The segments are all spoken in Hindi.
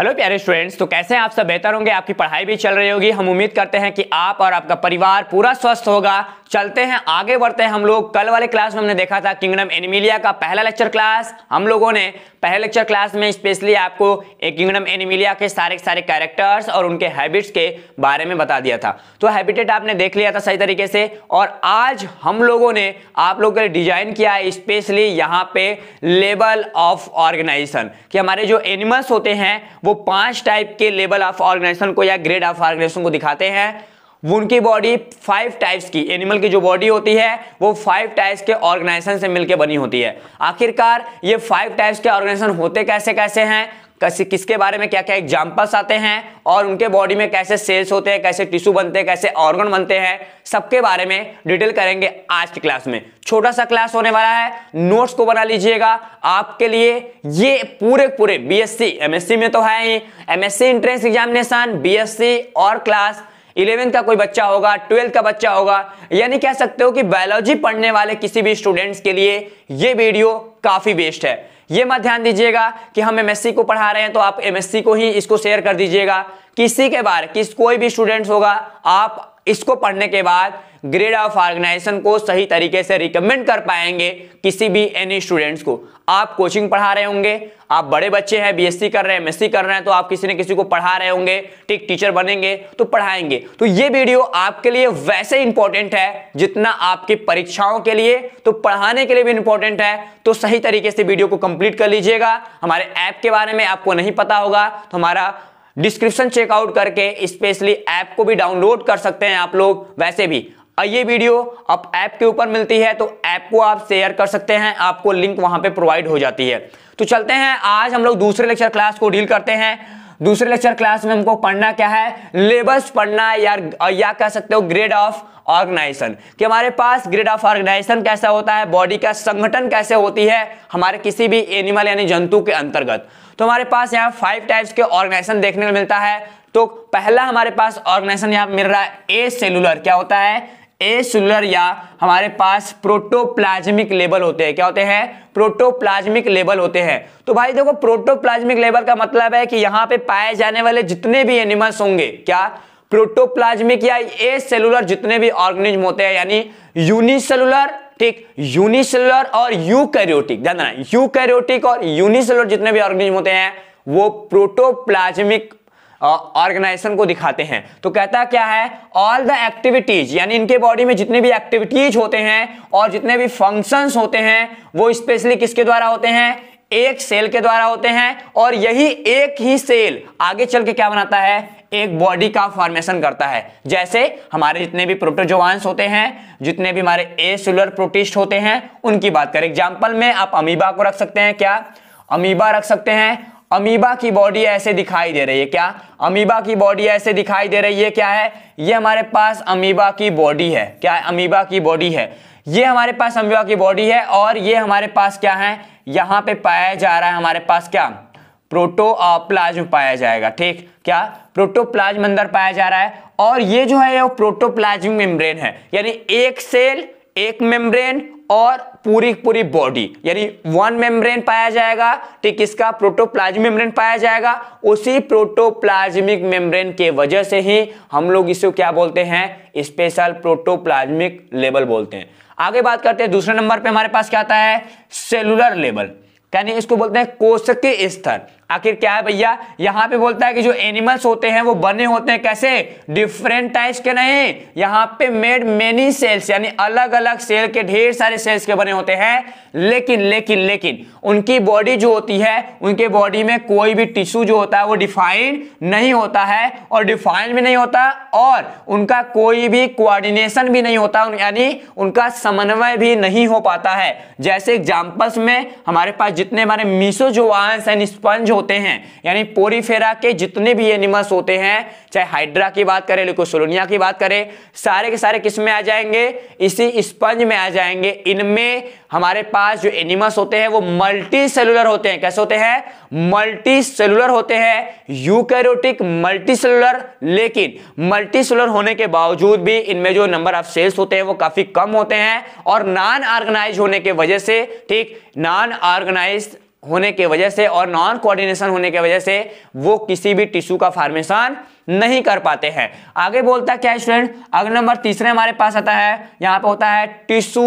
हेलो प्यारे स्टूडेंट्स तो कैसे हैं आप सब बेहतर होंगे आपकी पढ़ाई भी चल रही होगी हम उम्मीद करते हैं कि आप और आपका परिवार पूरा स्वस्थ होगा चलते हैं आगे बढ़ते हैं हम लोग कल वाले क्लास में हमने देखा था किंगडम एनिमिलिया का पहला लेक्चर क्लास हम लोगों ने पहले लेक्चर क्लास में स्पेशली आपको एक किंगडम एनिमिलिया के सारे सारे कैरेक्टर्स और उनके हैबिट्स के बारे में बता दिया था तो हैबिटेट आपने देख लिया था सही तरीके से और आज हम लोगों ने आप लोगों के लिए डिजाइन किया है स्पेशली यहाँ पे लेवल ऑफ ऑर्गेनाइजेशन कि हमारे जो एनिमल्स होते हैं वो पांच टाइप के लेवल ऑफ ऑर्गेनाइजेशन को या ग्रेड ऑफ ऑर्गेनाइजेशन को दिखाते हैं वो उनकी बॉडी फाइव टाइप्स की एनिमल की जो बॉडी होती है वो फाइव टाइप्स के ऑर्गेनाइजेशन से मिलकर बनी होती है आखिरकार ये फाइव टाइप्स के ऑर्गेनाइजेशन होते कैसे कैसे हैं कैसे किसके बारे में क्या क्या एग्जाम्पल्स आते हैं और उनके बॉडी में कैसे सेल्स होते हैं कैसे टिश्यू बनते हैं कैसे ऑर्गन बनते हैं सबके बारे में डिटेल करेंगे आज की क्लास में छोटा सा क्लास होने वाला है नोट्स को बना लीजिएगा आपके लिए ये पूरे पूरे बीएससी एमएससी में तो है ही एमएससी एंट्रेंस एग्जामिनेशन बीएससी और क्लास इलेवेंथ का कोई बच्चा होगा ट्वेल्थ का बच्चा होगा यानी कह सकते हो कि बायोलॉजी पढ़ने वाले किसी भी स्टूडेंट्स के लिए ये वीडियो काफ़ी बेस्ट है ये मत ध्यान दीजिएगा कि हम एमएससी को पढ़ा रहे हैं तो आप एमएससी को ही इसको शेयर कर दीजिएगा किसी के बार किस कोई भी स्टूडेंट्स होगा आप इसको पढ़ने के बाद ग्रेड ऑफ ऑर्गेनाइजेशन को सही तरीके से रिकमेंड कर पाएंगे किसी भी एनी स्टूडेंट्स को आप कोचिंग पढ़ा रहे होंगे आप बड़े बच्चे हैं बीएससी कर रहे हैं एमएससी कर रहे हैं तो आप किसी न किसी को पढ़ा रहे होंगे ठीक टीचर बनेंगे तो पढ़ाएंगे तो ये वीडियो आपके लिए वैसे इंपॉर्टेंट है जितना आपकी परीक्षाओं के लिए तो पढ़ाने के लिए भी इंपॉर्टेंट है तो सही तरीके से वीडियो को कंप्लीट कर लीजिएगा हमारे ऐप के बारे में आपको नहीं पता होगा तो हमारा डिस्क्रिप्शन चेकआउट करके स्पेशली ऐप को भी डाउनलोड कर सकते हैं आप लोग वैसे भी ये वीडियो अब ऐप के ऊपर मिलती है तो ऐप को आप शेयर कर सकते हैं आपको लिंक वहां पे प्रोवाइड हो जाती है तो चलते हैं आज हम लोग दूसरे लेक्चर क्लास को डील करते हैं दूसरे लेक्चर क्लास में हमको पढ़ना क्या है लेबर्स पढ़ना या या कह सकते हो ग्रेड ऑफ ऑर्गेनाइजेशन कि हमारे पास ग्रेड ऑफ ऑर्गेनाइजेशन कैसा होता है बॉडी का संगठन कैसे होती है हमारे किसी भी एनिमल यानी जंतु के अंतर्गत तो हमारे पास यहाँ फाइव टाइप्स के ऑर्गेनाइजेशन देखने को मिलता है तो पहला हमारे पास ऑर्गेनाइजेशन यहाँ मिल रहा है ए सेलुलर क्या होता है ए सेलुलर या हमारे पास प्रोटोप्लाज्मिक लेवल होते हैं क्या होते हैं प्रोटोप्लाज्मिक लेवल होते हैं तो भाई देखो प्रोटोप्लाज्मिक लेवल का मतलब है कि यहाँ पे पाए जाने वाले जितने भी एनिमल्स होंगे क्या प्रोटोप्लाज्मिक या ए सेलुलर जितने भी ऑर्गेनिज्म होते हैं यानी यूनिसेलुलर ठीक यूनिसेलर और यूकैरियोटिक ध्यान यूकैरियोटिक और यूनिसेलर जितने भी ऑर्गेनिज्म होते हैं वो प्रोटोप्लाज्मिक ऑर्गेनाइजेशन को दिखाते हैं तो कहता क्या है ऑल द एक्टिविटीज यानी इनके बॉडी में जितने भी एक्टिविटीज होते हैं और जितने भी फंक्शंस होते हैं वो स्पेशली किसके द्वारा होते हैं एक सेल के द्वारा होते हैं और यही एक ही सेल आगे चल के क्या बनाता है एक बॉडी का फॉर्मेशन करता है जैसे हमारे जितने भी प्रोटोजोआंस होते हैं जितने भी हमारे ए सेलुलर प्रोटिस्ट होते हैं उनकी बात करें एग्जाम्पल में आप अमीबा को रख सकते हैं क्या अमीबा रख सकते हैं अमीबा की बॉडी ऐसे दिखाई दे रही है क्या अमीबा की बॉडी ऐसे दिखाई दे रही है क्या है ये हमारे पास अमीबा की बॉडी है क्या है अमीबा की बॉडी है ये हमारे पास अम्बिवा की बॉडी है और ये हमारे पास क्या है यहाँ पे पाया जा रहा है हमारे पास क्या प्रोटो प्लाज्म पाया जाएगा ठीक क्या प्रोटोप्लाज्म अंदर पाया जा रहा है और ये जो है वो प्रोटोप्लाज्म मेम्ब्रेन है यानी एक सेल एक मेम्ब्रेन और पूरी पूरी बॉडी यानी वन मेम्ब्रेन पाया जाएगा ठीक इसका प्रोटोप्लाज्मिक मेम्ब्रेन पाया जाएगा उसी प्रोटोप्लाज्मिक मेम्ब्रेन के वजह से ही हम लोग इसे क्या बोलते हैं स्पेशल प्रोटोप्लाज्मिक लेवल बोलते हैं आगे बात करते हैं दूसरे नंबर पे हमारे पास क्या आता है सेलुलर लेवल यानी इसको बोलते हैं कोशकीय स्तर आखिर क्या है भैया यहाँ पे बोलता है कि जो एनिमल्स होते हैं वो बने होते हैं कैसे डिफरेंट टाइप्स के नहीं यहाँ पे मेड मेनी सेल्स यानी अलग अलग सेल के ढेर सारे सेल्स के बने होते हैं लेकिन लेकिन लेकिन उनकी बॉडी जो होती है उनके बॉडी में कोई भी टिश्यू जो होता है वो डिफाइंड नहीं होता है और डिफाइंड भी नहीं होता और उनका कोई भी कोऑर्डिनेशन भी नहीं होता यानी उनका समन्वय भी नहीं हो पाता है जैसे एग्जाम्पल्स में हमारे पास जितने हमारे मीसो जो आंस एंड स्पंज होते हैं यानी पोरीफेरा के जितने भी एनिमल्स होते हैं चाहे हाइड्रा की बात करें लिकोसोलोनिया की बात करें सारे के सारे किस में आ जाएंगे इसी स्पंज में आ जाएंगे इनमें हमारे पास जो एनिमल्स होते हैं वो मल्टी सेलुलर होते हैं कैसे होते हैं मल्टी सेलुलर होते हैं यूकैरियोटिक मल्टी सेलुलर लेकिन मल्टी सेलुलर होने के बावजूद भी इनमें जो नंबर ऑफ सेल्स होते हैं वो काफी कम होते हैं और नॉन ऑर्गेनाइज होने के वजह से ठीक नॉन ऑर्गेनाइज होने के वजह से और नॉन कोऑर्डिनेशन होने के वजह से वो किसी भी टिश्यू का फार्मेशन नहीं कर पाते हैं आगे बोलता है क्या स्टूडेंट अगला नंबर तीसरे हमारे पास आता है यहाँ पे होता है टिश्यू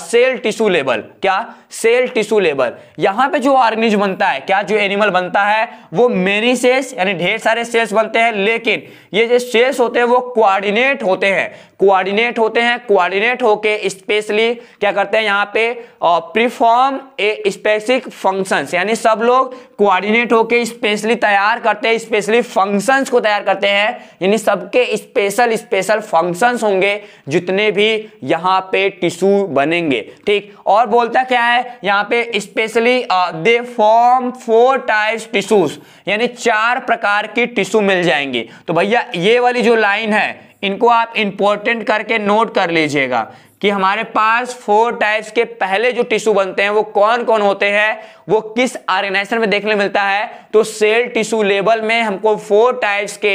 सेल टिश्यू लेबल क्या सेल टिश्यू लेबल यहाँ पे जो ऑर्गेनिज बनता है क्या जो एनिमल बनता है वो मेनी सेल्स यानी ढेर सारे सेल्स बनते हैं लेकिन ये जो सेल्स होते हैं वो कोऑर्डिनेट होते हैं कोऑर्डिनेट होते हैं कोऑर्डिनेट होके स्पेशली क्या करते हैं यहाँ पे प्रीफॉर्म ए स्पेसिफिक फंक्शंस यानी सब लोग कोऑर्डिनेट होके स्पेशली तैयार करते हैं स्पेशली फंक्शंस को तैयार करते जाते हैं यानी सबके स्पेशल स्पेशल फंक्शंस होंगे जितने भी यहाँ पे टिश्यू बनेंगे ठीक और बोलता क्या है यहाँ पे specially they form four types tissues यानी चार प्रकार की टिश्यू मिल जाएंगे तो भैया ये वाली जो लाइन है इनको आप इंपॉर्टेंट करके नोट कर लीजिएगा कि हमारे पास फोर टाइप्स के पहले जो टिश्यू बनते हैं वो कौन कौन होते हैं वो किस ऑर्गेनाइजेशन में देखने मिलता है तो सेल टिश्यू लेवल में हमको फोर टाइप्स के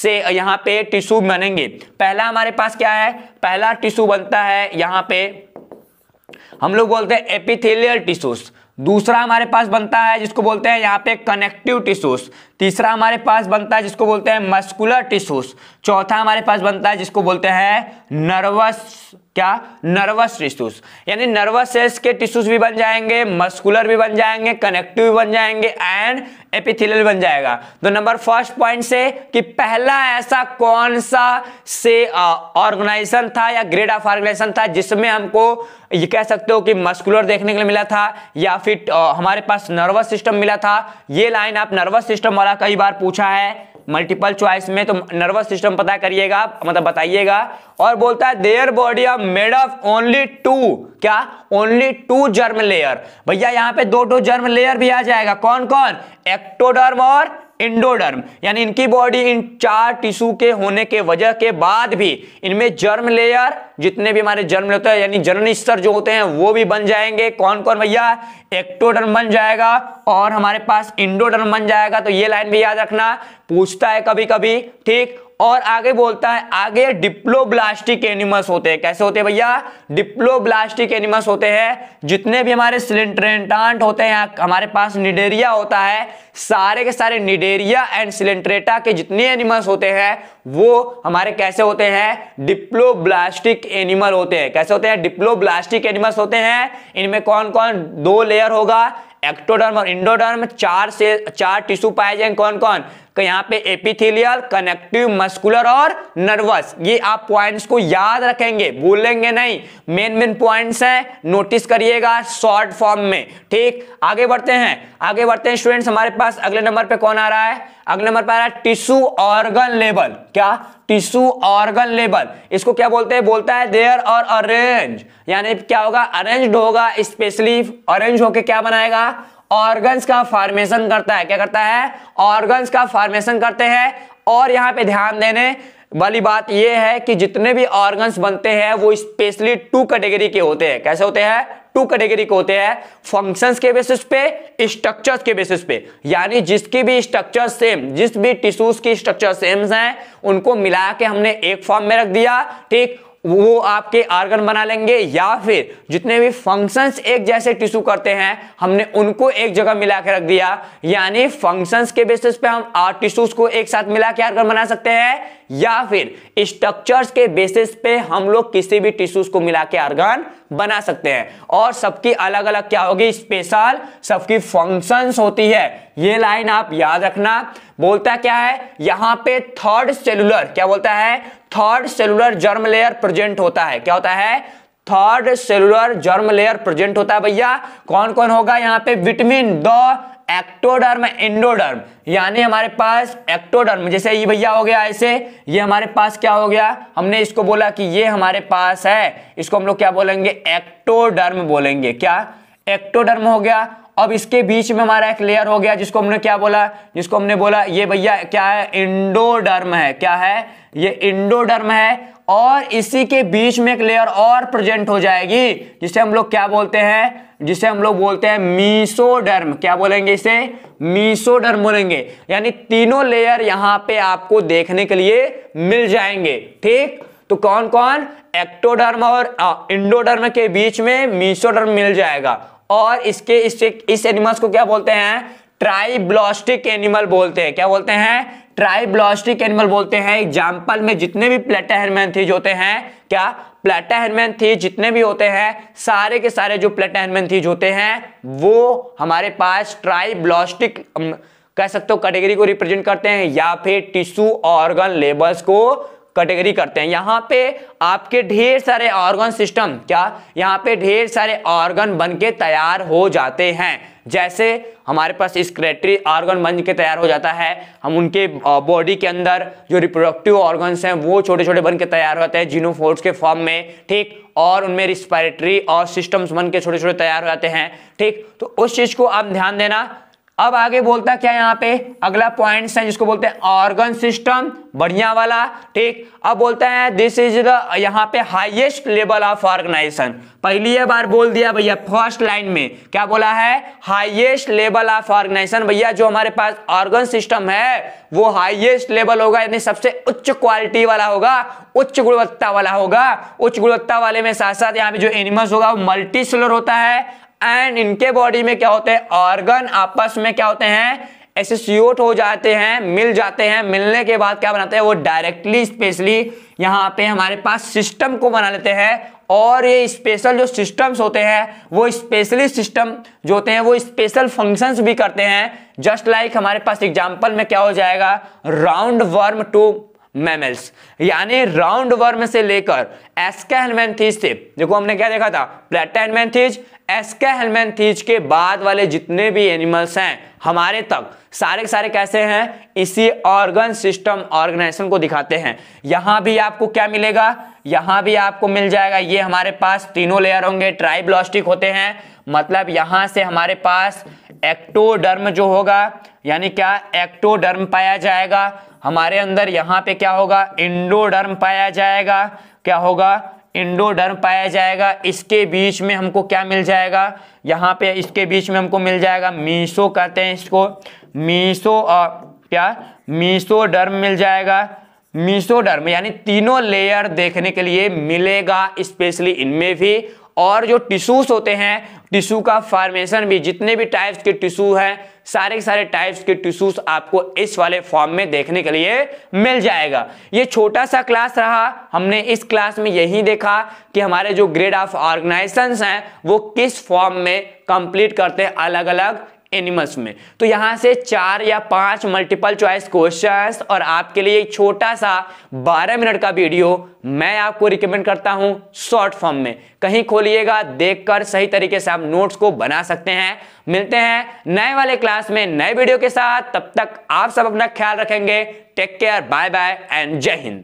से यहाँ पे टिश्यू बनेंगे पहला हमारे पास क्या है पहला टिश्यू बनता है यहाँ पे हम लोग बोलते हैं एपिथेलियल टिश्यूज दूसरा हमारे पास बनता है जिसको बोलते हैं यहाँ पे कनेक्टिव टिश्यूज तीसरा हमारे पास बनता है जिसको बोलते हैं मस्कुलर टिश्यूज चौथा हमारे पास बनता है जिसको बोलते हैं नर्वस क्या नर्वस टिश्यूज यानी नर्वस सेल्स के टिश्यूज भी बन जाएंगे मस्कुलर भी बन जाएंगे कनेक्टिव भी बन जाएंगे एंड एपिथिलियल बन जाएगा तो नंबर फर्स्ट पॉइंट से कि पहला ऐसा कौन सा से ऑर्गेनाइजेशन था या ग्रेड ऑफ ऑर्गेनाइजेशन था जिसमें हमको ये कह सकते हो कि मस्कुलर देखने के लिए मिला था या फिर हमारे पास नर्वस सिस्टम मिला था ये लाइन आप नर्वस सिस्टम वाला कई बार पूछा है मल्टीपल चॉइस में तो नर्वस सिस्टम पता करिएगा मतलब बताइएगा और बोलता है their body are made of only two क्या ओनली टू जर्म लेयर भैया यहां पे दो दो जर्म लेयर भी आ जाएगा कौन कौन एक्टोडर्म और इंडोडर्म यानी इनकी बॉडी इन चार टिश्यू के होने के वजह के बाद भी इनमें जर्म लेयर जितने भी हमारे जर्म लेते हैं यानी जनन स्तर जो होते हैं वो भी बन जाएंगे कौन कौन भैया एक्टोडर्म बन जाएगा और हमारे पास इंडोडर्म बन जाएगा तो ये लाइन भी याद रखना पूछता है कभी कभी ठीक और आगे बोलता है आगे डिप्लोब्लास्टिक एनिमस होते हैं कैसे होते हैं भैया डिप्लोब्लास्टिक एनिमस होते हैं जितने भी हमारे सिलेंट्रेटांट होते हैं हमारे पास निडेरिया होता है सारे के सारे निडेरिया एंड सिलेंट्रेटा के जितने एनिमल्स होते हैं वो हमारे कैसे होते हैं डिप्लोब्लास्टिक एनिमल होते हैं कैसे होते हैं डिप्लोब्लास्टिक एनिमल्स होते हैं इनमें कौन कौन दो लेयर होगा एक्टोडर्म और इंडोडर्म चार से चार टिश्यू पाए जाएंगे कौन कौन तो यहां पे एपिथेलियल कनेक्टिव मस्कुलर और नर्वस ये आप पॉइंट्स को याद रखेंगे भूलेंगे नहीं मेन मेन पॉइंट्स हैं नोटिस करिएगा शॉर्ट फॉर्म में ठीक आगे बढ़ते हैं आगे बढ़ते हैं स्टूडेंट्स हमारे पास अगले नंबर पे कौन आ रहा है अगले नंबर पर आ रहा है टिश्यू ऑर्गन लेवल क्या टिश्यू ऑर्गन लेवल इसको क्या बोलते हैं बोलता है देयर और अरेंज यानी क्या होगा अरेंज्ड होगा स्पेशली अरेंज होके क्या बनाएगा ऑर्गन्स का फॉर्मेशन करता है क्या करता है ऑर्गन्स का फॉर्मेशन करते हैं और यहाँ पे ध्यान देने वाली बात यह है कि जितने भी ऑर्गन्स बनते हैं वो स्पेशली टू कैटेगरी के होते हैं कैसे होते हैं टू कैटेगरी के होते हैं फंक्शंस के बेसिस पे स्ट्रक्चर्स के बेसिस पे यानी जिसकी भी स्ट्रक्चर सेम जिस भी टिश्यूज की स्ट्रक्चर सेम्स हैं उनको मिला के हमने एक फॉर्म में रख दिया ठीक वो आपके आर्गन बना लेंगे या फिर जितने भी फंक्शंस एक जैसे टिश्यू करते हैं हमने उनको एक जगह मिला के रख दिया यानी फंक्शंस के बेसिस पे हम आर टिश्यूज को एक साथ मिला के आर्गन बना सकते हैं या फिर स्ट्रक्चर्स के बेसिस पे हम लोग किसी भी टिश्यूज को मिला के आर्गन बना सकते हैं और सबकी अलग अलग क्या होगी स्पेशल सबकी फंक्शंस होती है ये लाइन आप याद रखना बोलता क्या है यहां पे थर्ड सेलुलर क्या बोलता है third cellular germ layer present होता है क्या होता है third cellular germ layer present होता है भैया कौन कौन होगा यहाँ पे विटामिन द एक्टोडर्म एंडोडर्म यानी हमारे पास एक्टोडर्म जैसे ये भैया हो गया ऐसे ये हमारे पास क्या हो गया हमने इसको बोला कि ये हमारे पास है इसको हम लोग क्या बोलेंगे एक्टोडर्म बोलेंगे क्या एक्टोडर्म हो गया अब इसके बीच में हमारा एक लेयर हो गया जिसको हमने क्या बोला जिसको हमने बोला ये भैया क्या है इंडोडर्म है क्या है ये इंडोडर्म है और इसी के बीच में एक लेयर और प्रेजेंट हो जाएगी जिसे हम लोग क्या बोलते हैं जिसे हम लोग बोलते हैं मीसोडर्म क्या बोलेंगे इसे मीसोडर्म बोलेंगे यानी तीनों लेयर यहां पे आपको देखने के लिए मिल जाएंगे ठीक तो कौन कौन एक्टोडर्म और इंडोडर्म के बीच में मीसोडर्म मिल जाएगा और इसके इस इस एनिमल्स को क्या बोलते हैं ट्राइब्लॉस्टिक एनिमल बोलते हैं क्या बोलते हैं ट्राइब्लॉस्टिक एनिमल बोलते हैं एग्जाम्पल में जितने भी प्लेटाहरमेंथीज होते हैं क्या प्लेटाहरमेंथीज जितने भी होते हैं सारे के सारे जो प्लेटाहरमेंथीज होते हैं वो हमारे पास ट्राइब्लॉस्टिक कह सकते हो कैटेगरी को रिप्रेजेंट करते हैं या फिर टिश्यू ऑर्गन लेबल्स को कैटेगरी करते हैं यहाँ पे आपके ढेर सारे ऑर्गन सिस्टम क्या यहाँ पे ढेर सारे ऑर्गन बन के तैयार हो जाते हैं जैसे हमारे पास स्क्रेटरी ऑर्गन बन के तैयार हो जाता है हम उनके बॉडी के अंदर जो रिप्रोडक्टिव ऑर्गन्स हैं वो छोटे छोटे बन के तैयार होते हैं जीनोफोर्ट्स के फॉर्म में ठीक और उनमें रिस्पायरेटरी और सिस्टम्स बन के छोटे छोटे तैयार हो जाते हैं ठीक तो उस चीज़ को आप ध्यान देना अब आगे बोलता है क्या यहाँ पे अगला पॉइंट है जिसको बोलते हैं ऑर्गन सिस्टम बढ़िया वाला ठीक अब बोलता है दिस इज द यहां पे हाईएस्ट लेवल ऑफ ऑर्गेनाइजेशन पहली बार बोल दिया भैया फर्स्ट लाइन में क्या बोला है हाईएस्ट लेवल ऑफ ऑर्गेनाइजेशन भैया जो हमारे पास ऑर्गन सिस्टम है वो हाईएस्ट लेवल होगा यानी सबसे उच्च क्वालिटी वाला होगा उच्च गुणवत्ता वाला होगा उच्च गुणवत्ता वाले में साथ साथ यहाँ पे जो एनिमल्स होगा वो मल्टी होता है एंड इनके बॉडी में क्या होते हैं ऑर्गन आपस में क्या होते हैं एसोसिएट हो जाते हैं मिल जाते हैं मिलने के बाद क्या बनाते हैं वो डायरेक्टली स्पेशली यहाँ पे हमारे पास सिस्टम को बना लेते हैं और ये स्पेशल जो सिस्टम्स होते हैं वो स्पेशली सिस्टम जो होते हैं वो स्पेशल फंक्शंस भी करते हैं जस्ट लाइक like हमारे पास एग्जांपल में क्या हो जाएगा राउंड वर्म टू मैमल्स यानी राउंड वर्म से लेकर एस्केलमैंथीज से देखो हमने क्या देखा था प्लेटानमैंथीज एस्के हेलमैनथीज के बाद वाले जितने भी एनिमल्स हैं हमारे तक सारे के सारे कैसे हैं इसी ऑर्गन सिस्टम ऑर्गेनाइजेशन को दिखाते हैं यहां भी आपको क्या मिलेगा यहां भी आपको मिल जाएगा ये हमारे पास तीनों लेयर होंगे ट्राइब्लास्टिक होते हैं मतलब यहां से हमारे पास एक्टोडर्म जो होगा यानी क्या एक्टोडर्म पाया जाएगा हमारे अंदर यहां पे क्या होगा इंडोडर्म पाया जाएगा क्या होगा इंडोडर्म पाया जाएगा इसके बीच में हमको क्या मिल जाएगा यहाँ पे इसके बीच में हमको मिल जाएगा मीसो कहते हैं इसको मीसो और क्या मीसोडर्म मिल जाएगा मीसोडर्म यानी तीनों लेयर देखने के लिए मिलेगा स्पेशली इनमें भी और जो टिश्यूज होते हैं टिश्यू का फॉर्मेशन भी जितने भी टाइप्स के टिश्यू हैं सारे सारे टाइप्स के टिश्यूज आपको इस वाले फॉर्म में देखने के लिए मिल जाएगा ये छोटा सा क्लास रहा हमने इस क्लास में यही देखा कि हमारे जो ग्रेड ऑफ ऑर्गेनाइजेशन हैं वो किस फॉर्म में कंप्लीट करते हैं अलग अलग एनिमल्स में तो यहां से चार या पांच मल्टीपल चॉइस क्वेश्चंस और आपके लिए एक छोटा सा बारह मिनट का वीडियो मैं आपको रिकमेंड करता हूं शॉर्ट फॉर्म में कहीं खोलिएगा देखकर सही तरीके से आप नोट्स को बना सकते हैं मिलते हैं नए वाले क्लास में नए वीडियो के साथ तब तक आप सब अपना ख्याल रखेंगे take care bye bye and Jai Hind